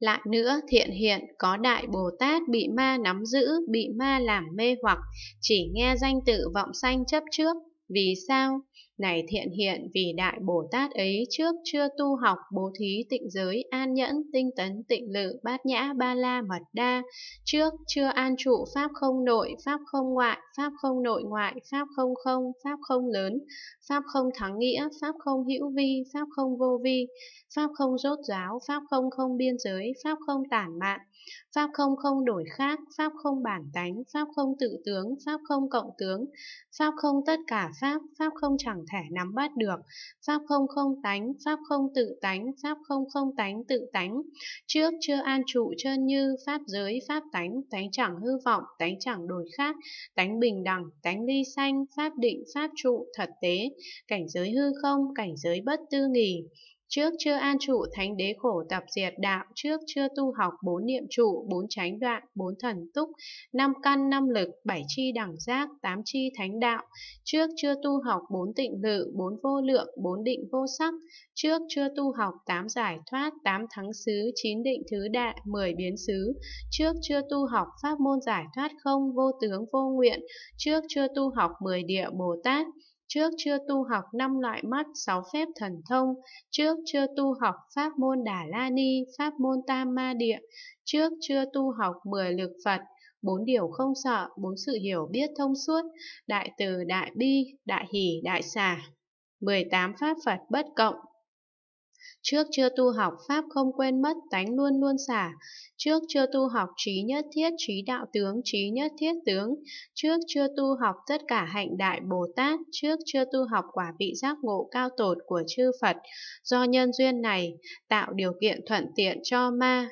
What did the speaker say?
Lại nữa, thiện hiện có đại Bồ Tát bị ma nắm giữ, bị ma làm mê hoặc, chỉ nghe danh tự vọng sanh chấp trước. Vì sao? Này thiện hiện vì Đại Bồ Tát ấy trước chưa tu học bố thí tịnh giới an nhẫn tinh tấn tịnh lự bát nhã ba la mật đa, trước chưa an trụ pháp không nội, pháp không ngoại, pháp không nội ngoại, pháp không không, pháp không lớn, pháp không thắng nghĩa, pháp không hữu vi, pháp không vô vi, pháp không rốt ráo pháp không không biên giới, pháp không tản mạn, pháp không không đổi khác, pháp không bản tánh, pháp không tự tướng, pháp không cộng tướng, pháp không tất cả pháp, pháp không chẳng thể nắm bắt được. Pháp không không tánh, pháp không tự tánh, pháp không không tánh tự tánh. Trước chưa an trụ chân như, pháp giới, pháp tánh, tánh chẳng hư vọng, tánh chẳng đổi khác, tánh bình đẳng, tánh ly sanh, pháp định, pháp trụ, thật tế, cảnh giới hư không, cảnh giới bất tư nghỉ. Trước chưa an trụ thánh đế khổ tập diệt đạo, trước chưa tu học bốn niệm trụ, bốn chánh đoạn, bốn thần túc, năm căn năm lực, bảy chi đẳng giác, tám chi thánh đạo, trước chưa tu học bốn tịnh lự, bốn vô lượng, bốn định vô sắc, trước chưa tu học tám giải thoát, tám thắng xứ, chín định thứ đại, mười biến xứ, trước chưa tu học pháp môn giải thoát không, vô tướng vô nguyện, trước chưa tu học mười địa Bồ Tát, trước chưa tu học năm loại mắt, sáu phép thần thông, trước chưa tu học pháp môn Đà La Ni, pháp môn Tam Ma Địa, trước chưa tu học mười lực Phật, bốn điều không sợ, bốn sự hiểu biết thông suốt, đại từ, đại bi, đại hỷ, đại xả. 18 pháp Phật bất cộng Trước chưa tu học Pháp không quên mất tánh luôn luôn xả. Trước chưa tu học trí nhất thiết trí đạo tướng trí nhất thiết tướng. Trước chưa tu học tất cả hạnh đại Bồ Tát. Trước chưa tu học quả vị giác ngộ cao tột của chư Phật. Do nhân duyên này tạo điều kiện thuận tiện cho ma,